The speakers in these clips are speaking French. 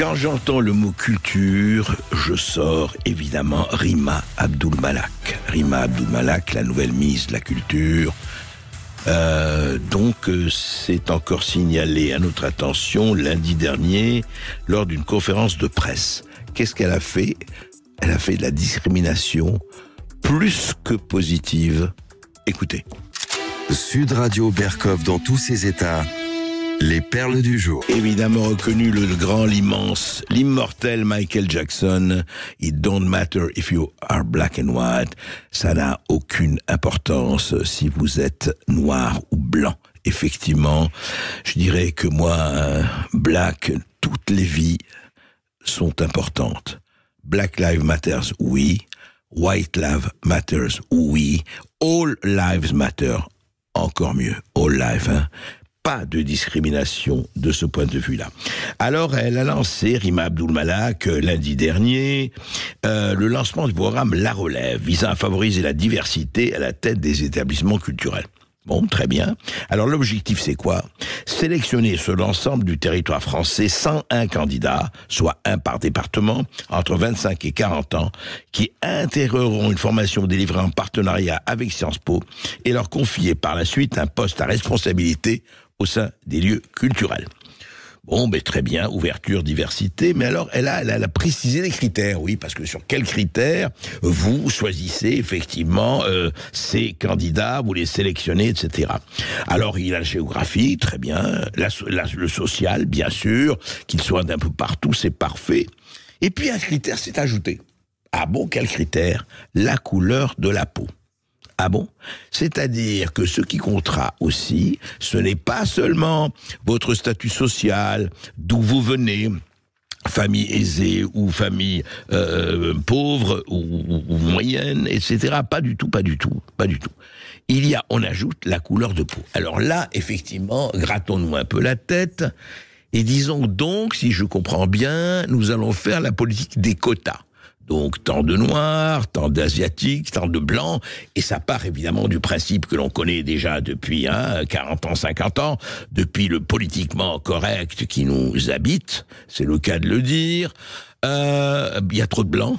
Quand j'entends le mot culture, je sors évidemment Rima Abdul Malak. Rima Abdul Malak, la nouvelle mise de la culture. Euh, donc euh, c'est encore signalé à notre attention lundi dernier lors d'une conférence de presse. Qu'est-ce qu'elle a fait Elle a fait de la discrimination plus que positive. Écoutez. Sud Radio Berkov dans tous ses états les perles du jour. Évidemment reconnu le grand, l'immense, l'immortel Michael Jackson. It don't matter if you are black and white. Ça n'a aucune importance si vous êtes noir ou blanc. Effectivement, je dirais que moi, euh, black, toutes les vies sont importantes. Black Lives Matters, oui. White life Matters, oui. All Lives Matter, encore mieux. All life, hein pas de discrimination de ce point de vue-là. Alors elle a lancé, Rima Abdulmalak, lundi dernier, euh, le lancement du programme La Relève, visant à favoriser la diversité à la tête des établissements culturels. Bon, très bien. Alors l'objectif, c'est quoi Sélectionner sur l'ensemble du territoire français 101 candidats, soit un par département, entre 25 et 40 ans, qui intégreront une formation délivrée en partenariat avec Sciences Po et leur confier par la suite un poste à responsabilité au sein des lieux culturels. Bon, ben très bien, ouverture, diversité, mais alors elle a, elle a, précisé les critères, oui, parce que sur quels critères vous choisissez effectivement euh, ces candidats, vous les sélectionnez, etc. Alors il y a la géographie, très bien, la, le social, bien sûr, qu'il soit d'un peu partout, c'est parfait. Et puis un critère s'est ajouté. Ah bon, quel critère La couleur de la peau. Ah bon C'est-à-dire que ce qui comptera aussi, ce n'est pas seulement votre statut social, d'où vous venez, famille aisée ou famille euh, pauvre ou, moyenne, etc. Pas du tout, pas du tout, pas du tout. Il y a, on ajoute la couleur de peau. Alors là, effectivement, grattons-nous un peu la tête et disons donc, si je comprends bien, nous allons faire la politique des quotas. Donc tant de noirs, tant d'asiatiques, tant de blancs, et ça part évidemment du principe que l'on connaît déjà depuis 40 hein, ans, 50 ans, depuis le politiquement correct qui nous habite, c'est le cas de le dire. Il euh, y a trop de blancs,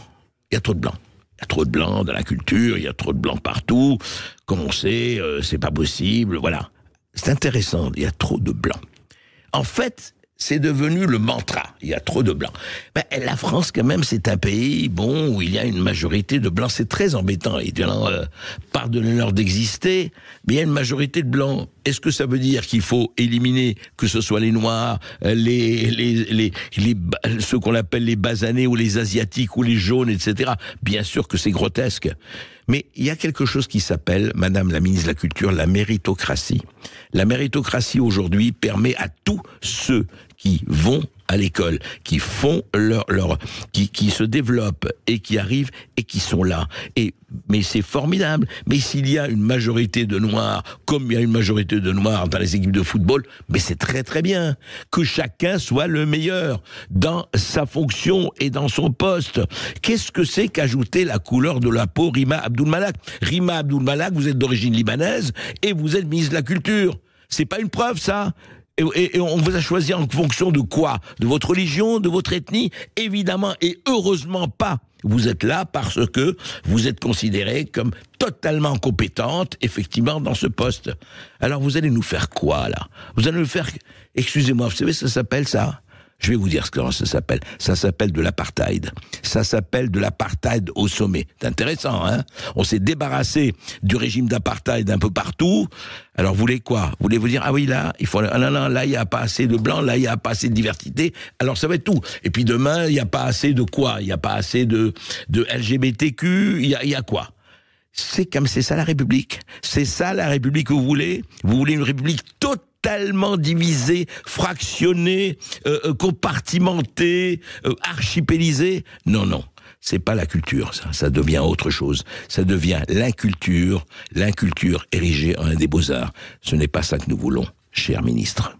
il y a trop de blancs. Il y a trop de blancs dans la culture, il y a trop de blancs partout. Comme on sait, euh, c'est pas possible. Voilà. C'est intéressant, il y a trop de blancs. En fait, c'est devenu le mantra. Il y a trop de blancs. Ben, la France, quand même, c'est un pays bon où il y a une majorité de blancs. C'est très embêtant. Il euh, pardonnez-leur d'exister, mais il y a une majorité de blancs. Est-ce que ça veut dire qu'il faut éliminer que ce soit les noirs, euh, les, ceux qu'on appelle les basanés ou les asiatiques ou les jaunes, etc. Bien sûr que c'est grotesque. Mais il y a quelque chose qui s'appelle, Madame la ministre de la Culture, la méritocratie. La méritocratie aujourd'hui permet à tous ceux qui vont à l'école, qui font leur, leur qui, qui se développent et qui arrivent et qui sont là. Et mais c'est formidable. Mais s'il y a une majorité de noirs, comme il y a une majorité de noirs dans les équipes de football, mais c'est très très bien que chacun soit le meilleur dans sa fonction et dans son poste. Qu'est-ce que c'est qu'ajouter la couleur de la peau Rima Malak? Rima Abdul Malak, vous êtes d'origine libanaise et vous êtes ministre de la culture. C'est pas une preuve ça et, on vous a choisi en fonction de quoi De votre religion, de votre ethnie Évidemment et heureusement pas. Vous êtes là parce que vous êtes considéré comme totalement compétente, effectivement, dans ce poste. Alors vous allez nous faire quoi là Vous allez nous faire... Excusez-moi, vous savez, ça s'appelle ça je vais vous dire ce que ça s'appelle. Ça s'appelle de l'apartheid. Ça s'appelle de l'apartheid au sommet. C'est intéressant, hein On s'est débarrassé du régime d'apartheid un peu partout. Alors, vous voulez quoi Vous voulez vous dire, ah oui, là, il faut, ah non, non, là, il n'y a pas assez de blancs, là, il n'y a pas assez de diversité. Alors, ça va être tout. Et puis demain, il n'y a pas assez de quoi Il n'y a pas assez de, de LGBTQ, il y a, y a quoi c'est comme c'est ça la République. C'est ça la République que vous voulez. Vous voulez une République totale tellement divisé, fractionné, euh, euh, compartimenté, euh, archipélisé. Non, non. C'est pas la culture, ça. Ça devient autre chose. Ça devient l'inculture, l'inculture érigée en un des beaux-arts. Ce n'est pas ça que nous voulons, cher ministre.